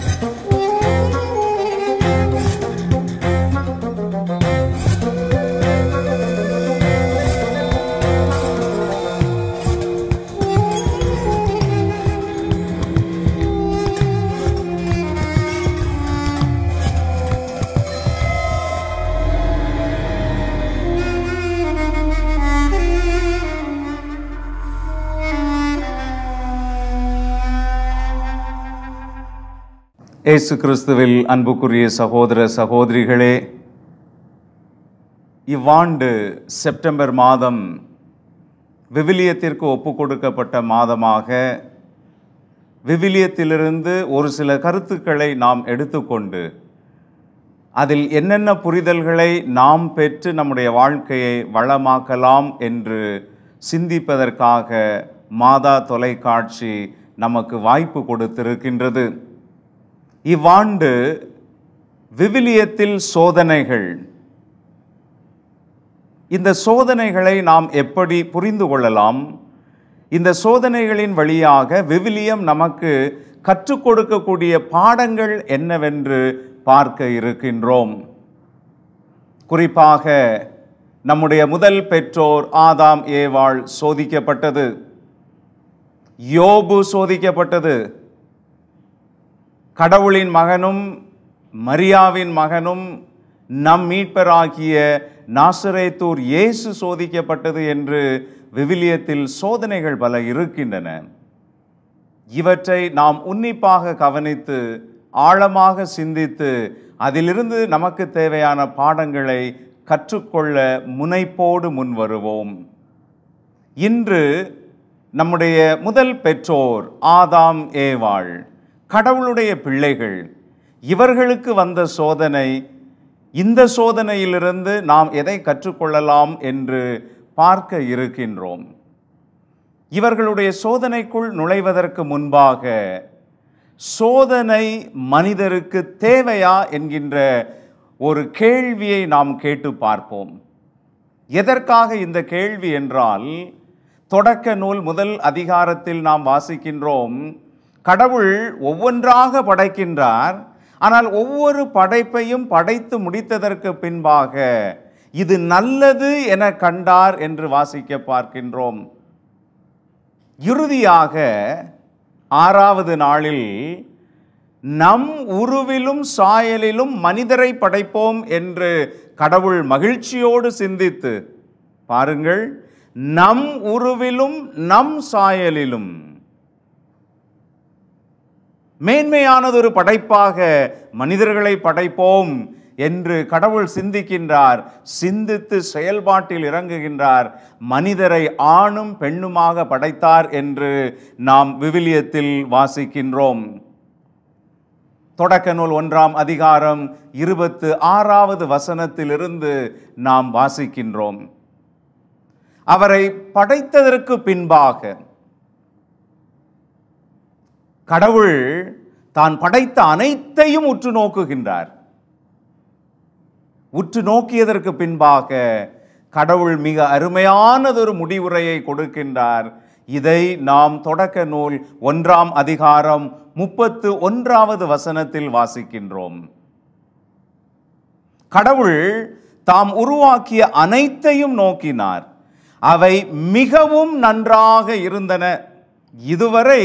Thank you. இயேசு கிறிஸ்துவில் அன்புக்குரிய சகோதர சகோதரிகளே இவ்வாண்டு செப்டம்பர் மாதம் விவிலியத்திற்கு ஒப்பு கொடுக்கப்பட்ட மாதமாக விவிலியத்திலிருந்து ஒரு சில கருத்துக்களை நாம் எடுத்துக்கொண்டு அதில் என்னென்ன புரிதல்களை நாம் பெற்று நம்முடைய வாழ்க்கையை வளமாக்கலாம் என்று சிந்திப்பதற்காக மாதா தொலைக்காட்சி நமக்கு வாய்ப்பு கொடுத்திருக்கின்றது இவ்வாண்டு விவிலியத்தில் சோதனைகள் இந்த சோதனைகளை நாம் எப்படி புரிந்து கொள்ளலாம் இந்த சோதனைகளின் வழியாக விவிலியம் நமக்கு கற்றுக் கொடுக்கக்கூடிய பாடங்கள் என்னவென்று பார்க்க இருக்கின்றோம் குறிப்பாக நம்முடைய முதல் பெற்றோர் ஆதாம் ஏவாள் சோதிக்கப்பட்டது யோபு சோதிக்கப்பட்டது கடவுளின் மகனும் மரியாவின் மகனும் நம் மீட்பராகிய நாசரேத்தூர் இயேசு சோதிக்கப்பட்டது என்று விவிலியத்தில் சோதனைகள் பல இருக்கின்றன இவற்றை நாம் உன்னிப்பாக கவனித்து ஆழமாக சிந்தித்து அதிலிருந்து நமக்கு தேவையான பாடங்களை கற்றுக்கொள்ள முனைப்போடு முன் வருவோம் இன்று நம்முடைய முதல் பெற்றோர் ஆதாம் ஏவாள் கடவுளுடைய பிள்ளைகள் இவர்களுக்கு வந்த சோதனை இந்த சோதனையிலிருந்து நாம் எதை கற்றுக்கொள்ளலாம் என்று பார்க்க இருக்கின்றோம் இவர்களுடைய சோதனைக்குள் நுழைவதற்கு முன்பாக சோதனை மனிதருக்கு தேவையா என்கின்ற ஒரு கேள்வியை நாம் கேட்டு பார்ப்போம் எதற்காக இந்த கேள்வி என்றால் தொடக்க நூல் முதல் அதிகாரத்தில் நாம் வாசிக்கின்றோம் கடவுள் ஒவ்வொன்றாக படைக்கின்றார் ஆனால் ஒவ்வொரு படைப்பையும் படைத்து முடித்ததற்கு பின்பாக இது நல்லது என கண்டார் என்று வாசிக்க பார்க்கின்றோம் இறுதியாக ஆறாவது நாளில் நம் உருவிலும் சாயலிலும் மனிதரை படைப்போம் என்று கடவுள் மகிழ்ச்சியோடு சிந்தித்து பாருங்கள் நம் உருவிலும் நம் சாயலிலும் மேன்மையானதொரு படைப்பாக மனிதர்களை படைப்போம் என்று கடவுள் சிந்திக்கின்றார் சிந்தித்து செயல்பாட்டில் இறங்குகின்றார் மனிதரை ஆணும் பெண்ணுமாக படைத்தார் என்று நாம் விவிலியத்தில் வாசிக்கின்றோம் தொடக்க நூல் ஒன்றாம் அதிகாரம் இருபத்து ஆறாவது வசனத்திலிருந்து நாம் வாசிக்கின்றோம் அவரை படைத்ததற்கு பின்பாக கடவுள் தான் படைத்த அனைத்தையும் உற்று நோக்குகின்றார் உற்று நோக்கியதற்கு பின்பாக கடவுள் மிக அருமையானதொரு முடிவுரையை கொடுக்கின்றார் இதை நாம் தொடக்க நூல் ஒன்றாம் அதிகாரம் முப்பத்து ஒன்றாவது வசனத்தில் வாசிக்கின்றோம் கடவுள் தாம் உருவாக்கிய அனைத்தையும் நோக்கினார் அவை மிகவும் நன்றாக இருந்தன இதுவரை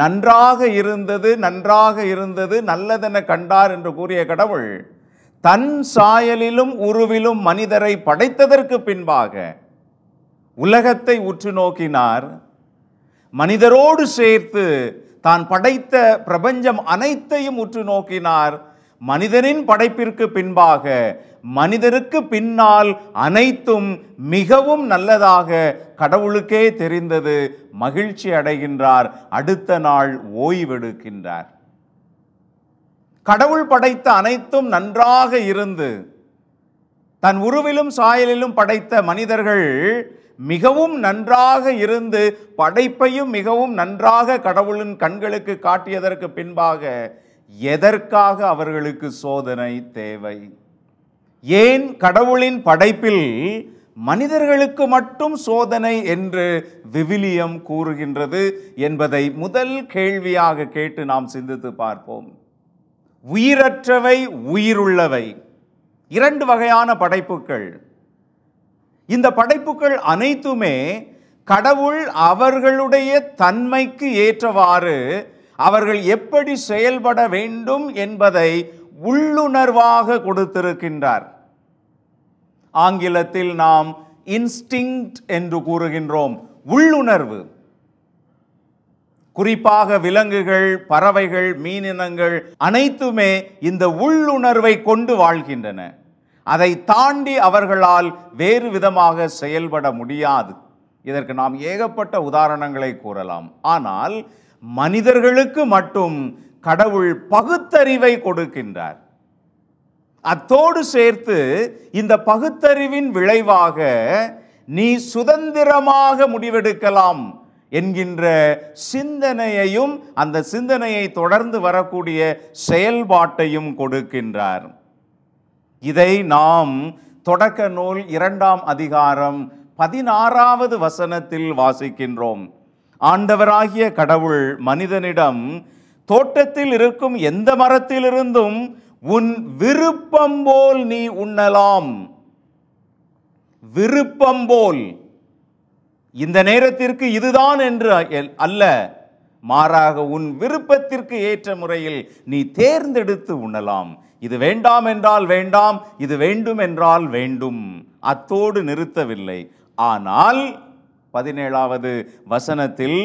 நன்றாக இருந்தது நன்றாக இருந்தது நல்லதென கண்டார் என்று கூறிய கடவுள் தன் சாயலிலும் உருவிலும் மனிதரை படைத்ததற்கு பின்பாக உலகத்தை உற்று நோக்கினார் மனிதரோடு சேர்த்து தான் படைத்த பிரபஞ்சம் அனைத்தையும் உற்று நோக்கினார் மனிதனின் படைப்பிற்கு பின்பாக மனிதருக்கு பின்னால் அனைத்தும் மிகவும் நல்லதாக கடவுளுக்கே தெரிந்தது மகிழ்ச்சி அடைகின்றார் அடுத்த நாள் ஓய்வெடுக்கின்றார் கடவுள் படைத்த அனைத்தும் நன்றாக இருந்து தன் உருவிலும் சாயலிலும் படைத்த மனிதர்கள் மிகவும் நன்றாக இருந்து படைப்பையும் மிகவும் நன்றாக கடவுளின் கண்களுக்கு காட்டியதற்கு பின்பாக எதற்காக அவர்களுக்கு சோதனை தேவை ஏன் கடவுளின் படைப்பில் மனிதர்களுக்கு மட்டும் சோதனை என்று விவிலியம் கூறுகின்றது என்பதை முதல் கேள்வியாக கேட்டு நாம் சிந்தித்து பார்ப்போம் உயிரற்றவை உயிருள்ளவை இரண்டு வகையான படைப்புகள் இந்த படைப்புகள் அனைத்துமே கடவுள் அவர்களுடைய தன்மைக்கு ஏற்றவாறு அவர்கள் எப்படி செயல்பட வேண்டும் என்பதை உள்ளுணர்வாக கொடுத்திருக்கின்றார் ஆங்கிலத்தில் நாம் இன்ஸ்டிங் என்று கூறுகின்றோம் உள்ளுணர்வு குறிப்பாக விலங்குகள் பறவைகள் மீனினங்கள் அனைத்துமே இந்த உள்ளுணர்வை கொண்டு வாழ்கின்றன அதை தாண்டி அவர்களால் வேறு விதமாக செயல்பட முடியாது இதற்கு நாம் ஏகப்பட்ட உதாரணங்களை கூறலாம் ஆனால் மனிதர்களுக்கு மட்டும் கடவுள் பகுத்தறிவை கொடுக்கின்றார் அத்தோடு சேர்த்து இந்த பகுத்தறிவின் விளைவாக நீ சுதந்திரமாக முடிவெடுக்கலாம் என்கின்ற சிந்தனையையும் அந்த சிந்தனையை தொடர்ந்து வரக்கூடிய செயல்பாட்டையும் கொடுக்கின்றார் இதை நாம் தொடக்க நூல் இரண்டாம் அதிகாரம் பதினாறாவது வசனத்தில் வாசிக்கின்றோம் ஆண்டவராகிய கடவுள் மனிதனிடம் தோட்டத்தில் இருக்கும் எந்த மரத்திலிருந்தும் உன் விருப்பம் போல் நீ உண்ணலாம் விருப்பம் போல் இந்த நேரத்திற்கு இதுதான் என்று அல்ல மாறாக உன் விருப்பத்திற்கு ஏற்ற முறையில் நீ தேர்ந்தெடுத்து உண்ணலாம் இது வேண்டாம் என்றால் வேண்டாம் இது வேண்டும் என்றால் வேண்டும் அத்தோடு நிறுத்தவில்லை ஆனால் பதினேழாவது வசனத்தில்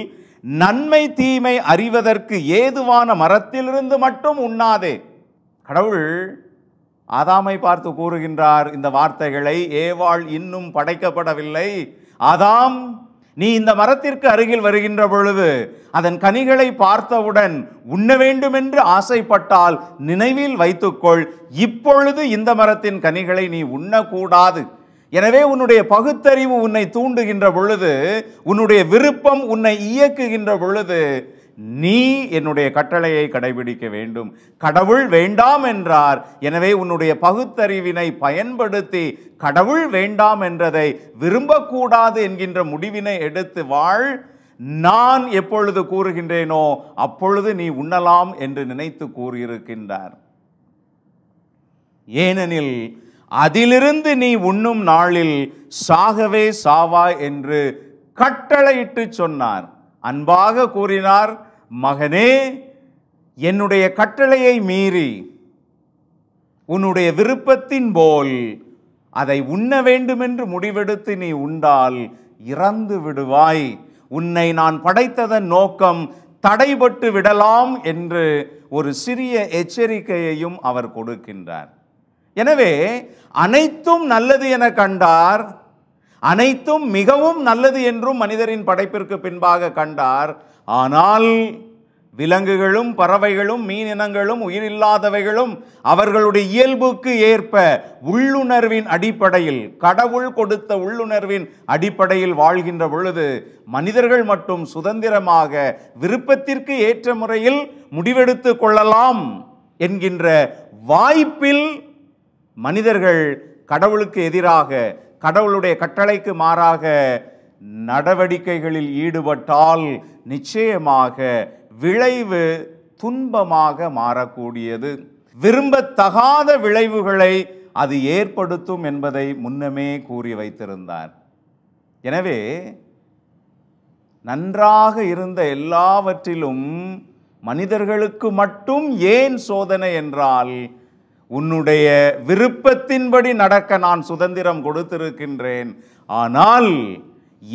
நன்மை தீமை அறிவதற்கு ஏதுவான மரத்திலிருந்து மட்டும் உண்ணாதே கடவுள் ஆதாமை பார்த்து கூறுகின்றார் இந்த வார்த்தைகளை ஏவாள் இன்னும் படைக்கப்படவில்லை ஆதாம் நீ இந்த மரத்திற்கு அருகில் வருகின்ற பொழுது அதன் கனிகளை பார்த்தவுடன் உண்ண வேண்டும் என்று ஆசைப்பட்டால் நினைவில் வைத்துக்கொள் இப்பொழுது இந்த மரத்தின் கனிகளை நீ உண்ணக்கூடாது எனவே உன்னுடைய பகுத்தறிவு உன்னை தூண்டுகின்ற பொழுது உன்னுடைய விருப்பம் உன்னை இயக்குகின்ற பொழுது நீ என்னுடைய கட்டளையை கடைபிடிக்க வேண்டும் கடவுள் வேண்டாம் என்றார் எனவே உன்னுடைய பகுத்தறிவினை பயன்படுத்தி கடவுள் வேண்டாம் என்றதை விரும்பக்கூடாது என்கின்ற முடிவினை எடுத்து வாழ் நான் எப்பொழுது கூறுகின்றேனோ அப்பொழுது நீ உண்ணலாம் என்று நினைத்து கூறியிருக்கின்றார் ஏனெனில் அதிலிருந்து நீ உண்ணும் நாளில் சாகவே சாவா என்று கட்டளையிட்டு சொன்னார் அன்பாக கூறினார் மகனே என்னுடைய கட்டளையை மீறி உன்னுடைய விருப்பத்தின் போல் அதை உண்ண வேண்டுமென்று முடிவெடுத்து நீ உண்டால் இறந்து விடுவாய் உன்னை நான் படைத்ததன் நோக்கம் தடைபட்டு விடலாம் என்று ஒரு சிறிய எச்சரிக்கையையும் அவர் கொடுக்கின்றார் எனவே அனைத்தும் நல்லது என கண்டார் அனைத்தும் மிகவும் நல்லது என்றும் மனிதரின் படைப்பிற்கு பின்பாக கண்டார் ஆனால் விலங்குகளும் பறவைகளும் மீனினங்களும் உயிரில்லாதவைகளும் அவர்களுடைய இயல்புக்கு ஏற்ப உள்ளுணர்வின் அடிப்படையில் கடவுள் கொடுத்த உள்ளுணர்வின் அடிப்படையில் வாழ்கின்ற பொழுது மனிதர்கள் மட்டும் சுதந்திரமாக விருப்பத்திற்கு ஏற்ற முறையில் முடிவெடுத்து கொள்ளலாம் என்கின்ற வாய்ப்பில் மனிதர்கள் கடவுளுக்கு எதிராக கடவுளுடைய கட்டளைக்கு மாறாக நடவடிக்கைகளில் ஈடுபட்டால் நிச்சயமாக விளைவு துன்பமாக மாறக்கூடியது விரும்பத்தகாத விளைவுகளை அது ஏற்படுத்தும் என்பதை முன்னமே கூறி வைத்திருந்தார் எனவே நன்றாக இருந்த எல்லாவற்றிலும் மனிதர்களுக்கு மட்டும் ஏன் சோதனை என்றால் உன்னுடைய விருப்பத்தின்படி நடக்க நான் சுதந்திரம் கொடுத்திருக்கின்றேன் ஆனால்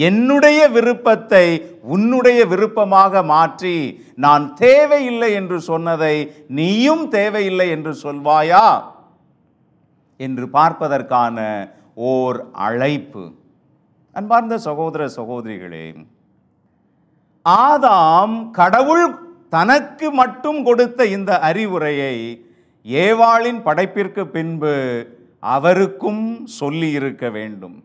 என்னுடைய விருப்பத்தை உன்னுடைய விருப்பமாக மாற்றி நான் தேவையில்லை என்று சொன்னதை நீயும் தேவையில்லை என்று சொல்வாயா என்று பார்ப்பதற்கான ஓர் அழைப்பு அன்பார்ந்த சகோதர சகோதரிகளே ஆதாம் கடவுள் தனக்கு மட்டும் கொடுத்த இந்த அறிவுரையை ஏவாளின் படைப்பிற்கு பின்பு அவருக்கும் சொல்லி இருக்க வேண்டும்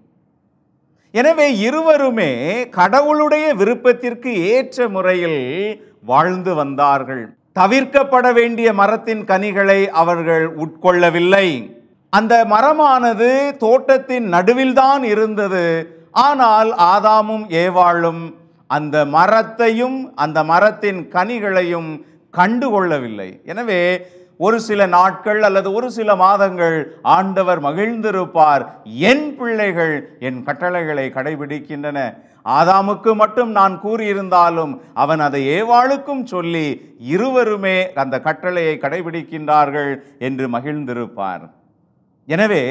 எனவே இருவருமே கடவுளுடைய விருப்பத்திற்கு ஏற்ற முறையில் வாழ்ந்து வந்தார்கள் தவிர்க்கப்பட வேண்டிய மரத்தின் கனிகளை அவர்கள் உட்கொள்ளவில்லை அந்த மரமானது தோட்டத்தின் நடுவில்தான் இருந்தது ஆனால் ஆதாமும் ஏவாளும் அந்த மரத்தையும் அந்த மரத்தின் கனிகளையும் கண்டுகொள்ளவில்லை எனவே ஒரு சில நாட்கள் அல்லது ஒரு சில மாதங்கள் ஆண்டவர் மகிழ்ந்திருப்பார் என் பிள்ளைகள் என் கட்டளைகளை கடைபிடிக்கின்றன ஆதாமுக்கு மட்டும் நான் கூறியிருந்தாலும் அவன் அதை ஏவாளுக்கும் சொல்லி இருவருமே அந்த கட்டளையை கடைபிடிக்கின்றார்கள் என்று மகிழ்ந்திருப்பார் எனவே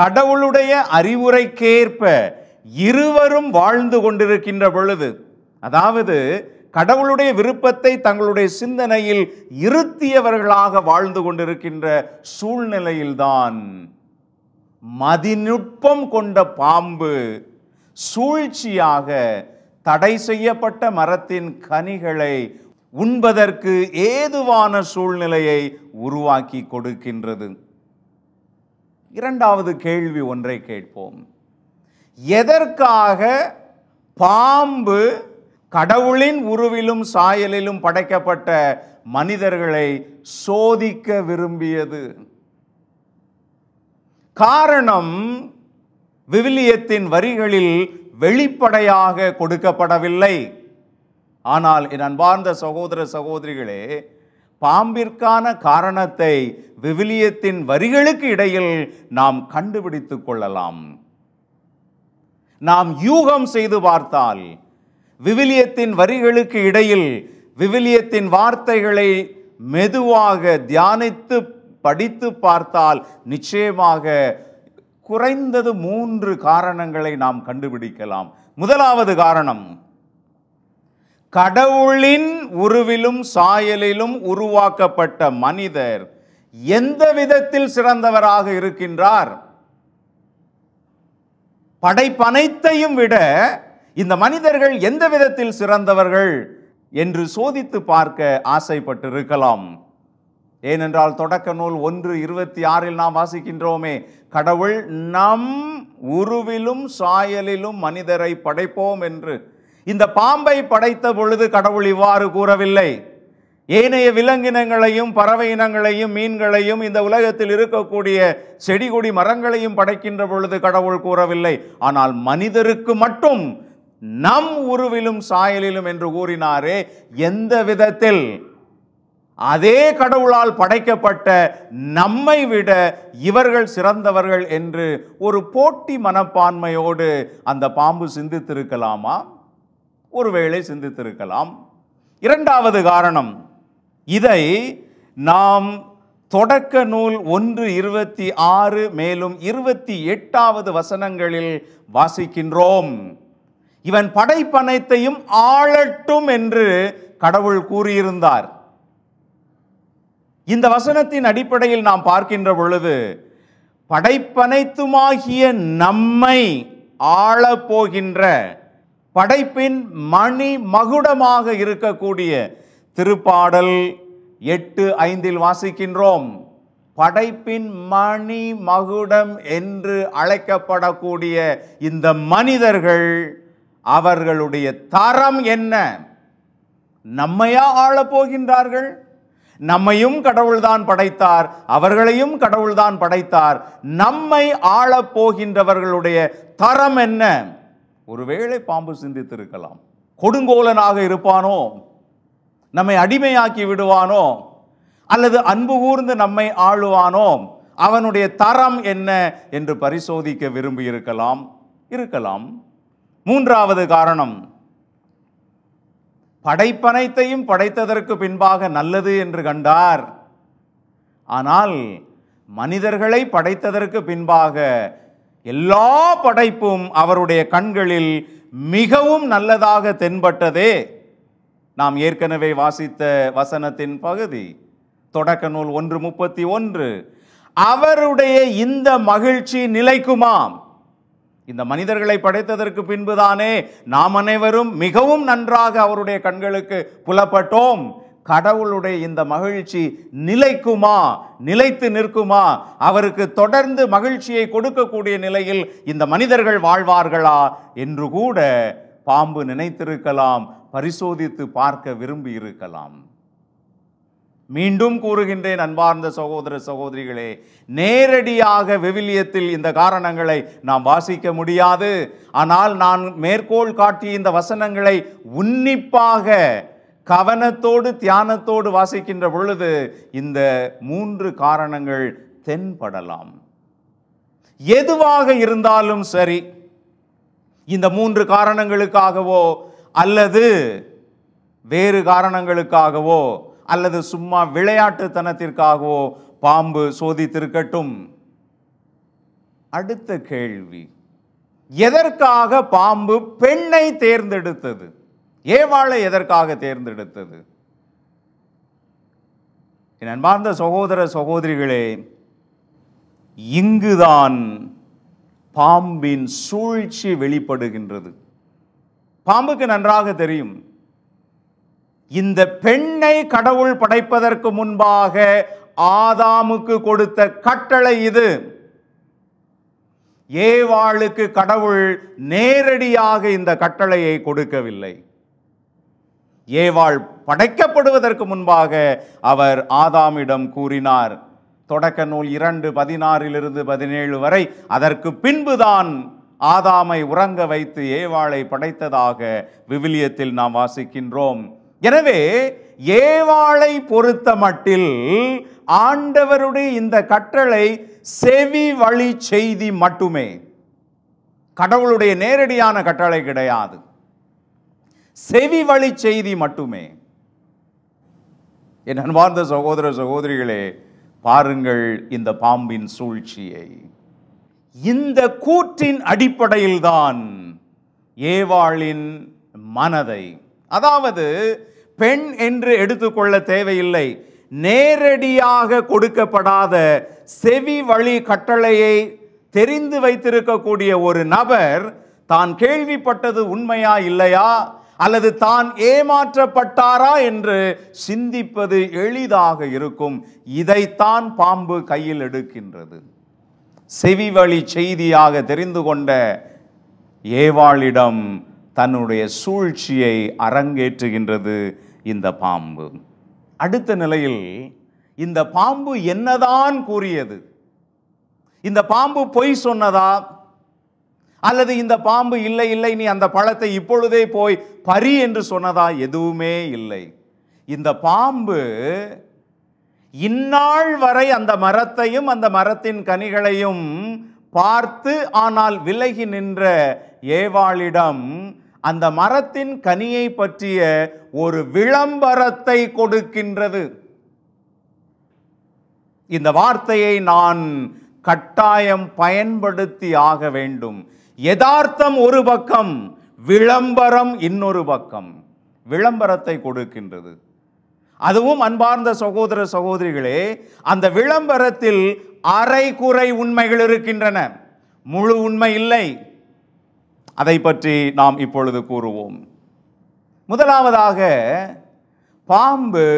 கடவுளுடைய அறிவுரைக்கேற்ப இருவரும் வாழ்ந்து கொண்டிருக்கின்ற பொழுது அதாவது கடவுளுடைய விருப்பத்தை தங்களுடைய சிந்தனையில் இருத்தியவர்களாக வாழ்ந்து கொண்டிருக்கின்ற சூழ்நிலையில்தான் மதிநுட்பம் கொண்ட பாம்பு சூழ்ச்சியாக தடை செய்யப்பட்ட மரத்தின் கனிகளை உண்பதற்கு ஏதுவான சூழ்நிலையை உருவாக்கி கொடுக்கின்றது இரண்டாவது கேள்வி ஒன்றை கேட்போம் எதற்காக பாம்பு கடவுளின் உருவிலும் சாயலிலும் படைக்கப்பட்ட மனிதர்களை சோதிக்க விரும்பியது காரணம் விவிலியத்தின் வரிகளில் வெளிப்படையாக கொடுக்கப்படவில்லை ஆனால் என் அன்பார்ந்த சகோதர சகோதரிகளே பாம்பிற்கான காரணத்தை விவிலியத்தின் வரிகளுக்கு இடையில் நாம் கண்டுபிடித்துக் கொள்ளலாம் நாம் யூகம் செய்து பார்த்தால் விவிலியத்தின் வரிகளுக்கு இடையில் விவிலியத்தின் வார்த்தைகளை மெதுவாக தியானித்து படித்து பார்த்தால் நிச்சயமாக குறைந்தது மூன்று காரணங்களை நாம் கண்டுபிடிக்கலாம் முதலாவது காரணம் கடவுளின் உருவிலும் சாயலிலும் உருவாக்கப்பட்ட மனிதர் எந்த விதத்தில் சிறந்தவராக இருக்கின்றார் படைப்பனைத்தையும் விட இந்த மனிதர்கள் எந்த விதத்தில் சிறந்தவர்கள் என்று சோதித்து பார்க்க ஆசைப்பட்டிருக்கலாம் ஏனென்றால் தொடக்க நூல் ஒன்று இருபத்தி ஆறில் நாம் வாசிக்கின்றோமே கடவுள் நம் உருவிலும் சாயலிலும் மனிதரை படைப்போம் என்று இந்த பாம்பை படைத்த பொழுது கடவுள் இவ்வாறு கூறவில்லை ஏனைய விலங்கினங்களையும் பறவை இனங்களையும் மீன்களையும் இந்த உலகத்தில் இருக்கக்கூடிய செடி கொடி மரங்களையும் படைக்கின்ற பொழுது கடவுள் கூறவில்லை ஆனால் மனிதருக்கு மட்டும் நம் உருவிலும் சாயலிலும் என்று கூறினாரே எந்த விதத்தில் அதே கடவுளால் படைக்கப்பட்ட நம்மை விட இவர்கள் சிறந்தவர்கள் என்று ஒரு போட்டி மனப்பான்மையோடு அந்த பாம்பு சிந்தித்திருக்கலாமா ஒருவேளை சிந்தித்திருக்கலாம் இரண்டாவது காரணம் இதை நாம் தொடக்க நூல் ஒன்று இருபத்தி ஆறு மேலும் இருபத்தி எட்டாவது வசனங்களில் வாசிக்கின்றோம் இவன் படைப்பனைத்தையும் ஆளட்டும் என்று கடவுள் கூறியிருந்தார் இந்த வசனத்தின் அடிப்படையில் நாம் பார்க்கின்ற பொழுது படைப்பனைத்துமாகிய நம்மை ஆளப்போகின்ற படைப்பின் மணி மகுடமாக இருக்கக்கூடிய திருப்பாடல் எட்டு ஐந்தில் வாசிக்கின்றோம் படைப்பின் மணி மகுடம் என்று அழைக்கப்படக்கூடிய இந்த மனிதர்கள் அவர்களுடைய தரம் என்ன நம்மையா ஆளப் போகின்றார்கள் நம்மையும் கடவுள்தான் படைத்தார் அவர்களையும் கடவுள்தான் படைத்தார் நம்மை ஆளப் போகின்றவர்களுடைய தரம் என்ன ஒருவேளை பாம்பு சிந்தித்திருக்கலாம் கொடுங்கோலனாக இருப்பானோ நம்மை அடிமையாக்கி விடுவானோ அல்லது அன்பு கூர்ந்து நம்மை ஆளுவானோ அவனுடைய தரம் என்ன என்று பரிசோதிக்க விரும்பியிருக்கலாம் இருக்கலாம் மூன்றாவது காரணம் படைப்பனைத்தையும் படைத்ததற்கு பின்பாக நல்லது என்று கண்டார் ஆனால் மனிதர்களை படைத்ததற்கு பின்பாக எல்லா படைப்பும் அவருடைய கண்களில் மிகவும் நல்லதாக தென்பட்டதே நாம் ஏற்கனவே வாசித்த வசனத்தின் பகுதி தொடக்க நூல் ஒன்று முப்பத்தி ஒன்று அவருடைய இந்த மகிழ்ச்சி நிலைக்குமாம் இந்த மனிதர்களை படைத்ததற்கு பின்புதானே நாம் அனைவரும் மிகவும் நன்றாக அவருடைய கண்களுக்கு புலப்பட்டோம் கடவுளுடைய இந்த மகிழ்ச்சி நிலைக்குமா நிலைத்து நிற்குமா அவருக்கு தொடர்ந்து மகிழ்ச்சியை கொடுக்கக்கூடிய நிலையில் இந்த மனிதர்கள் வாழ்வார்களா என்று கூட பாம்பு நினைத்திருக்கலாம் பரிசோதித்து பார்க்க விரும்பி இருக்கலாம் மீண்டும் கூறுகின்றேன் அன்பார்ந்த சகோதர சகோதரிகளே நேரடியாக விவிலியத்தில் இந்த காரணங்களை நாம் வாசிக்க முடியாது ஆனால் நான் மேற்கோள் காட்டிய இந்த வசனங்களை உன்னிப்பாக கவனத்தோடு தியானத்தோடு வாசிக்கின்ற பொழுது இந்த மூன்று காரணங்கள் தென்படலாம் எதுவாக இருந்தாலும் சரி இந்த மூன்று காரணங்களுக்காகவோ அல்லது வேறு காரணங்களுக்காகவோ அல்லது சும்மா விளையாட்டுத்தனத்திற்காகவோ பாம்பு சோதித்திருக்கட்டும் அடுத்த கேள்வி எதற்காக பாம்பு பெண்ணை தேர்ந்தெடுத்தது ஏவாளை எதற்காக தேர்ந்தெடுத்தது என் அன்பார்ந்த சகோதர சகோதரிகளே இங்குதான் பாம்பின் சூழ்ச்சி வெளிப்படுகின்றது பாம்புக்கு நன்றாக தெரியும் இந்த பெண்ணை கடவுள் படைப்பதற்கு முன்பாக ஆதாமுக்கு கொடுத்த கட்டளை இது ஏவாளுக்கு கடவுள் நேரடியாக இந்த கட்டளையை கொடுக்கவில்லை ஏவாள் படைக்கப்படுவதற்கு முன்பாக அவர் ஆதாமிடம் கூறினார் தொடக்க நூல் இரண்டு பதினாறிலிருந்து பதினேழு வரை அதற்கு பின்புதான் ஆதாமை உறங்க வைத்து ஏவாளை படைத்ததாக விவிலியத்தில் நாம் வாசிக்கின்றோம் எனவே ஏவாளை பொறுத்த மட்டில் ஆண்டவருடைய இந்த கட்டளை செவி வழி செய்தி மட்டுமே கடவுளுடைய நேரடியான கட்டளை கிடையாது செவி வழி செய்தி மட்டுமே என் அன்பார்ந்த சகோதர சகோதரிகளே பாருங்கள் இந்த பாம்பின் சூழ்ச்சியை இந்த கூற்றின் அடிப்படையில்தான் ஏவாளின் மனதை அதாவது பெண் என்று எடுத்துக்கொள்ள தேவையில்லை நேரடியாக கொடுக்கப்படாத செவி வழி கட்டளையை தெரிந்து வைத்திருக்கக்கூடிய ஒரு நபர் தான் கேள்விப்பட்டது உண்மையா இல்லையா அல்லது தான் ஏமாற்றப்பட்டாரா என்று சிந்திப்பது எளிதாக இருக்கும் இதைத்தான் பாம்பு கையில் எடுக்கின்றது செவி வழி செய்தியாக தெரிந்து கொண்ட ஏவாளிடம் தன்னுடைய சூழ்ச்சியை அரங்கேற்றுகின்றது இந்த பாம்பு அடுத்த நிலையில் இந்த பாம்பு என்னதான் கூறியது இந்த பாம்பு பொய் சொன்னதா அல்லது இந்த பாம்பு இல்லை இல்லை நீ அந்த பழத்தை இப்பொழுதே போய் பறி என்று சொன்னதா எதுவுமே இல்லை இந்த பாம்பு இந்நாள் வரை அந்த மரத்தையும் அந்த மரத்தின் கனிகளையும் பார்த்து ஆனால் விலகி நின்ற ஏவாளிடம் அந்த மரத்தின் கனியை பற்றிய ஒரு விளம்பரத்தை கொடுக்கின்றது இந்த வார்த்தையை நான் கட்டாயம் பயன்படுத்தி ஆக வேண்டும் யதார்த்தம் ஒரு பக்கம் விளம்பரம் இன்னொரு பக்கம் விளம்பரத்தை கொடுக்கின்றது அதுவும் அன்பார்ந்த சகோதர சகோதரிகளே அந்த விளம்பரத்தில் அரை குறை உண்மைகள் இருக்கின்றன முழு உண்மை இல்லை அதை பற்றி நாம் இப்பொழுது கூறுவோம் முதலாவதாக பாம்பு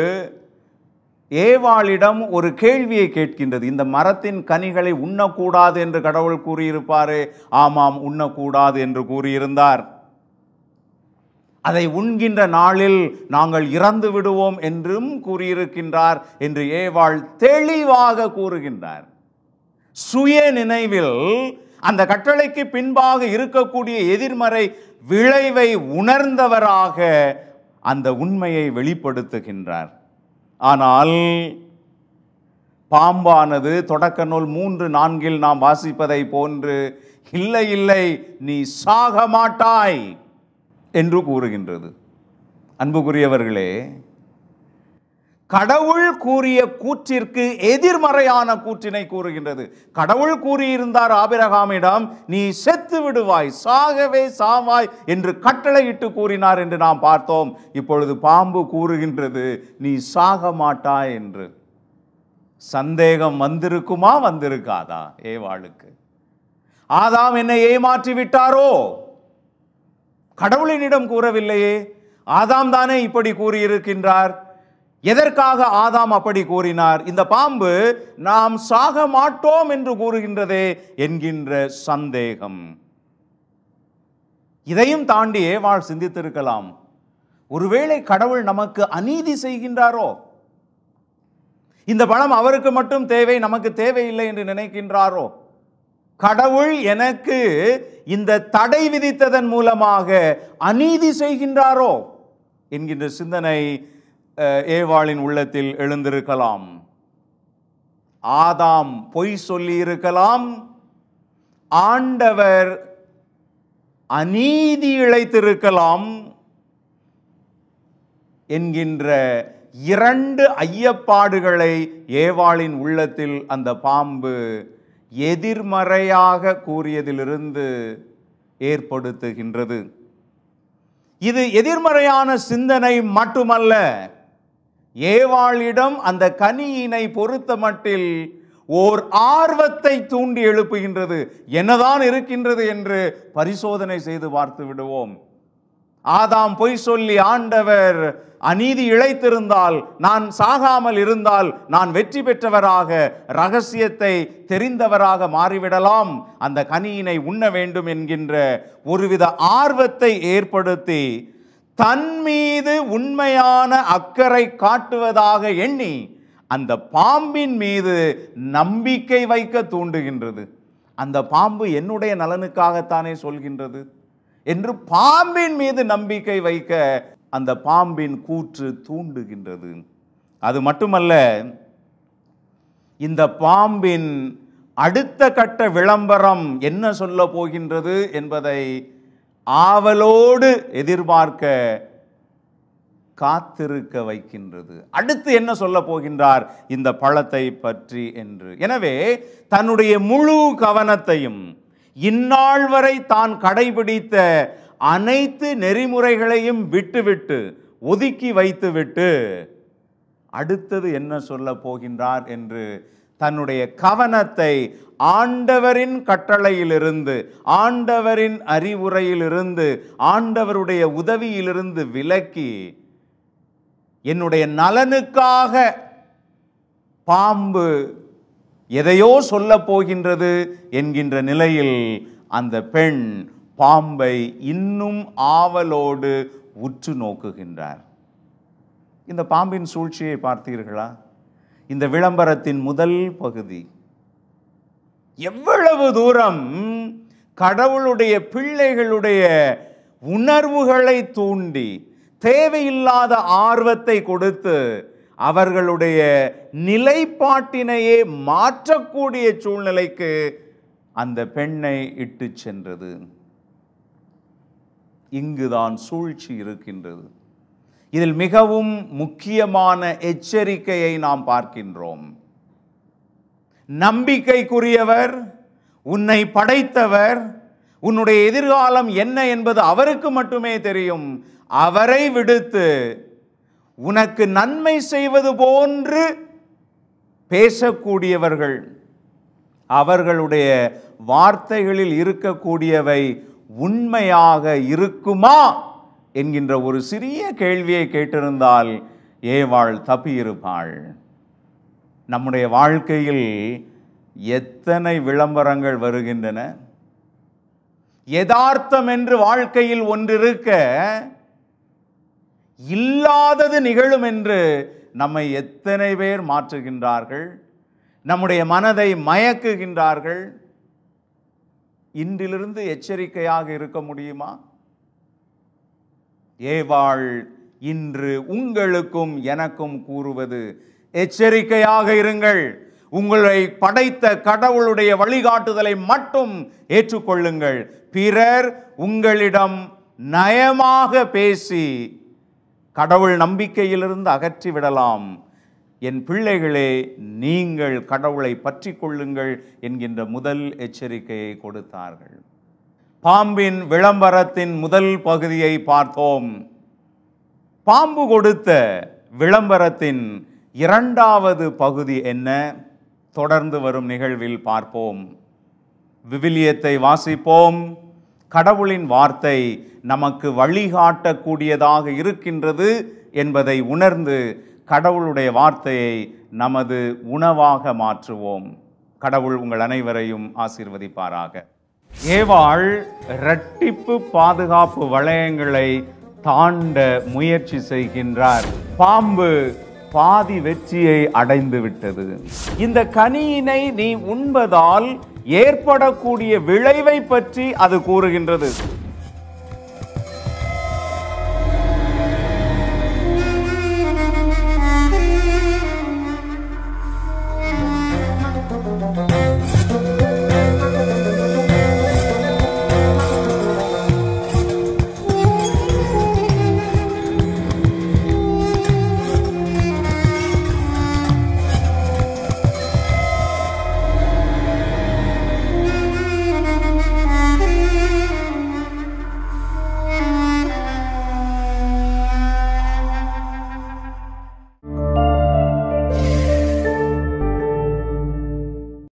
ஏவாளிடம் ஒரு கேள்வியை கேட்கின்றது இந்த மரத்தின் கனிகளை உண்ணக்கூடாது என்று கடவுள் கூறியிருப்பாரே ஆமாம் உண்ணக்கூடாது என்று கூறியிருந்தார் அதை உண்கின்ற நாளில் நாங்கள் இறந்து விடுவோம் என்றும் கூறியிருக்கின்றார் என்று ஏவாள் தெளிவாக கூறுகின்றார் சுய நினைவில் அந்த கட்டளைக்கு பின்பாக இருக்கக்கூடிய எதிர்மறை விளைவை உணர்ந்தவராக அந்த உண்மையை வெளிப்படுத்துகின்றார் ஆனால் பாம்பானது தொடக்க நூல் மூன்று நான்கில் நாம் வாசிப்பதை போன்று இல்லை இல்லை நீ சாக மாட்டாய் என்று கூறுகின்றது அன்புக்குரியவர்களே கடவுள் கூறிய கூற்றிற்கு எதிர்மறையான கூற்றினை கூறுகின்றது கடவுள் கூறியிருந்தார் ஆபிரகாமிடம் நீ செத்து விடுவாய் சாகவே சாவாய் என்று கட்டளையிட்டு கூறினார் என்று நாம் பார்த்தோம் இப்பொழுது பாம்பு கூறுகின்றது நீ சாக மாட்டாய் என்று சந்தேகம் வந்திருக்குமா வந்திருக்காதா ஏவாளுக்கு ஆதாம் என்னை ஏமாற்றி விட்டாரோ கடவுளினிடம் கூறவில்லையே ஆதாம் தானே இப்படி கூறியிருக்கின்றார் எதற்காக ஆதாம் அப்படி கூறினார் இந்த பாம்பு நாம் சாக மாட்டோம் என்று கூறுகின்றதே என்கின்ற சந்தேகம் இதையும் தாண்டி வாழ் சிந்தித்திருக்கலாம் ஒருவேளை கடவுள் நமக்கு அநீதி செய்கின்றாரோ இந்த பணம் அவருக்கு மட்டும் தேவை நமக்கு தேவையில்லை என்று நினைக்கின்றாரோ கடவுள் எனக்கு இந்த தடை விதித்ததன் மூலமாக அநீதி செய்கின்றாரோ என்கின்ற சிந்தனை ஏவாளின் உள்ளத்தில் எழுந்திருக்கலாம் ஆதாம் பொய் சொல்லியிருக்கலாம் ஆண்டவர் அநீதி இழைத்திருக்கலாம் என்கின்ற இரண்டு ஐயப்பாடுகளை ஏவாளின் உள்ளத்தில் அந்த பாம்பு எதிர்மறையாக கூறியதிலிருந்து ஏற்படுத்துகின்றது இது எதிர்மறையான சிந்தனை மட்டுமல்ல ஏவாளிடம் அந்த கனியினை பொறுத்த மட்டில் ஓர் ஆர்வத்தை தூண்டி எழுப்புகின்றது என்னதான் இருக்கின்றது என்று பரிசோதனை செய்து பார்த்து விடுவோம் ஆதாம் பொய் சொல்லி ஆண்டவர் அநீதி இழைத்திருந்தால் நான் சாகாமல் இருந்தால் நான் வெற்றி பெற்றவராக ரகசியத்தை தெரிந்தவராக மாறிவிடலாம் அந்த கனியினை உண்ண வேண்டும் என்கின்ற ஒருவித ஆர்வத்தை ஏற்படுத்தி தன் மீது உண்மையான அக்கறை காட்டுவதாக எண்ணி அந்த பாம்பின் மீது நம்பிக்கை வைக்க தூண்டுகின்றது அந்த பாம்பு என்னுடைய நலனுக்காகத்தானே சொல்கின்றது என்று பாம்பின் மீது நம்பிக்கை வைக்க அந்த பாம்பின் கூற்று தூண்டுகின்றது அது மட்டுமல்ல இந்த பாம்பின் அடுத்த கட்ட விளம்பரம் என்ன சொல்ல போகின்றது என்பதை ஆவலோடு எதிர்பார்க்க காத்திருக்க வைக்கின்றது அடுத்து என்ன சொல்ல போகின்றார் இந்த பழத்தை பற்றி என்று எனவே தன்னுடைய முழு கவனத்தையும் இந்நாள் வரை தான் கடைபிடித்த அனைத்து நெறிமுறைகளையும் விட்டுவிட்டு ஒதுக்கி வைத்துவிட்டு அடுத்தது என்ன சொல்ல போகின்றார் என்று தன்னுடைய கவனத்தை ஆண்டவரின் கட்டளையிலிருந்து ஆண்டவரின் அறிவுரையிலிருந்து ஆண்டவருடைய உதவியிலிருந்து விலக்கி என்னுடைய நலனுக்காக பாம்பு எதையோ சொல்ல போகின்றது என்கின்ற நிலையில் அந்த பெண் பாம்பை இன்னும் ஆவலோடு உற்று நோக்குகின்றார் இந்த பாம்பின் சூழ்ச்சியை பார்த்தீர்களா இந்த விளம்பரத்தின் முதல் பகுதி எவ்வளவு தூரம் கடவுளுடைய பிள்ளைகளுடைய உணர்வுகளை தூண்டி தேவையில்லாத ஆர்வத்தை கொடுத்து அவர்களுடைய நிலைப்பாட்டினையே மாற்றக்கூடிய சூழ்நிலைக்கு அந்த பெண்ணை இட்டு சென்றது இங்குதான் சூழ்ச்சி இருக்கின்றது இதில் மிகவும் முக்கியமான எச்சரிக்கையை நாம் பார்க்கின்றோம் நம்பிக்கைக்குரியவர் உன்னை படைத்தவர் உன்னுடைய எதிர்காலம் என்ன என்பது அவருக்கு மட்டுமே தெரியும் அவரை விடுத்து உனக்கு நன்மை செய்வது போன்று பேசக்கூடியவர்கள் அவர்களுடைய வார்த்தைகளில் இருக்கக்கூடியவை உண்மையாக இருக்குமா என்கின்ற ஒரு சிறிய கேள்வியை கேட்டிருந்தால் ஏவாள் தப்பியிருப்பாள் நம்முடைய வாழ்க்கையில் எத்தனை விளம்பரங்கள் வருகின்றன யதார்த்தம் என்று வாழ்க்கையில் ஒன்றிருக்க இல்லாதது நிகழும் என்று நம்மை எத்தனை பேர் மாற்றுகின்றார்கள் நம்முடைய மனதை மயக்குகின்றார்கள் இன்றிலிருந்து எச்சரிக்கையாக இருக்க முடியுமா ஏவாள் இன்று உங்களுக்கும் எனக்கும் கூறுவது எச்சரிக்கையாக இருங்கள் உங்களை படைத்த கடவுளுடைய வழிகாட்டுதலை மட்டும் ஏற்றுக்கொள்ளுங்கள் பிறர் உங்களிடம் நயமாக பேசி கடவுள் நம்பிக்கையிலிருந்து அகற்றி விடலாம் என் பிள்ளைகளே நீங்கள் கடவுளை பற்றி கொள்ளுங்கள் என்கின்ற முதல் எச்சரிக்கையை கொடுத்தார்கள் பாம்பின் விளம்பரத்தின் முதல் பகுதியை பார்த்தோம் பாம்பு கொடுத்த விளம்பரத்தின் இரண்டாவது பகுதி என்ன தொடர்ந்து வரும் நிகழ்வில் பார்ப்போம் விவிலியத்தை வாசிப்போம் கடவுளின் வார்த்தை நமக்கு வழிகாட்டக்கூடியதாக இருக்கின்றது என்பதை உணர்ந்து கடவுளுடைய வார்த்தையை நமது உணவாக மாற்றுவோம் கடவுள் உங்கள் அனைவரையும் ஆசீர்வதிப்பாராக ஏவாள் இரட்டிப்பு பாதுகாப்பு வளையங்களை தாண்ட முயற்சி செய்கின்றார் பாம்பு பாதி வெற்றியை அடைந்து விட்டது இந்த கனியினை நீ உண்பதால் ஏற்படக்கூடிய விளைவை பற்றி அது கூறுகின்றது